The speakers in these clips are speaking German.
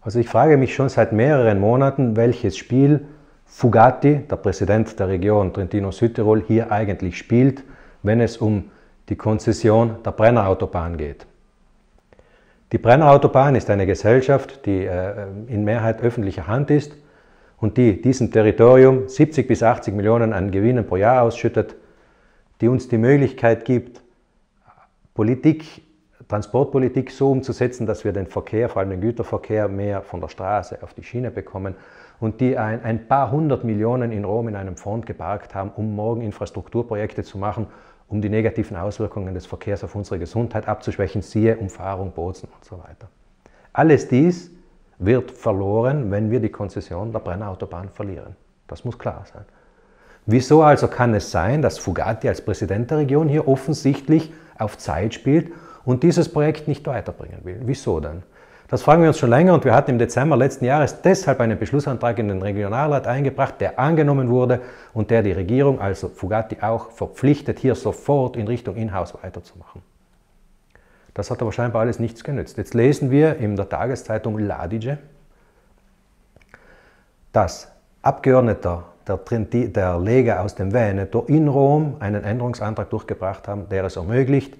Also ich frage mich schon seit mehreren Monaten, welches Spiel Fugatti, der Präsident der Region Trentino-Südtirol, hier eigentlich spielt, wenn es um die Konzession der Brennerautobahn geht. Die Brennerautobahn ist eine Gesellschaft, die äh, äh, in Mehrheit öffentlicher Hand ist und die diesem Territorium 70 bis 80 Millionen an Gewinnen pro Jahr ausschüttet, die uns die Möglichkeit gibt, Politik Transportpolitik so umzusetzen, dass wir den Verkehr, vor allem den Güterverkehr, mehr von der Straße auf die Schiene bekommen und die ein, ein paar hundert Millionen in Rom in einem Fonds geparkt haben, um morgen Infrastrukturprojekte zu machen, um die negativen Auswirkungen des Verkehrs auf unsere Gesundheit abzuschwächen, siehe Umfahrung, Bozen und so weiter. Alles dies wird verloren, wenn wir die Konzession der Brennerautobahn verlieren. Das muss klar sein. Wieso also kann es sein, dass Fugati als Präsident der Region hier offensichtlich auf Zeit spielt und dieses Projekt nicht weiterbringen will. Wieso denn? Das fragen wir uns schon länger und wir hatten im Dezember letzten Jahres deshalb einen Beschlussantrag in den Regionalrat eingebracht, der angenommen wurde und der die Regierung, also Fugatti auch, verpflichtet, hier sofort in Richtung Inhouse weiterzumachen. Das hat aber scheinbar alles nichts genützt. Jetzt lesen wir in der Tageszeitung Ladige, dass Abgeordneter der, Trinti, der Lega aus dem Veneto in Rom einen Änderungsantrag durchgebracht haben, der es ermöglicht,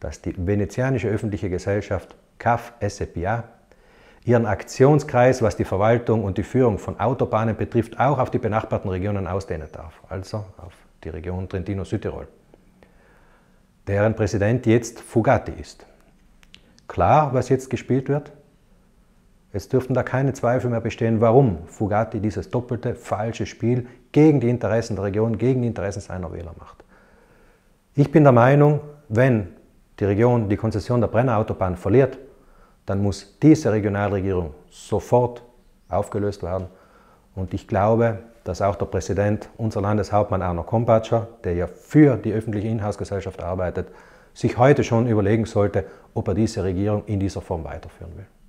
dass die venezianische öffentliche Gesellschaft CAF SEPA ihren Aktionskreis, was die Verwaltung und die Führung von Autobahnen betrifft, auch auf die benachbarten Regionen ausdehnen darf, also auf die Region Trentino-Südtirol, deren Präsident jetzt Fugati ist. Klar, was jetzt gespielt wird? Es dürften da keine Zweifel mehr bestehen, warum Fugati dieses doppelte falsche Spiel gegen die Interessen der Region, gegen die Interessen seiner Wähler macht. Ich bin der Meinung, wenn die Region die Konzession der Brennerautobahn verliert, dann muss diese Regionalregierung sofort aufgelöst werden. Und ich glaube, dass auch der Präsident, unser Landeshauptmann Arno Kompatscher, der ja für die öffentliche Inhouse-Gesellschaft arbeitet, sich heute schon überlegen sollte, ob er diese Regierung in dieser Form weiterführen will.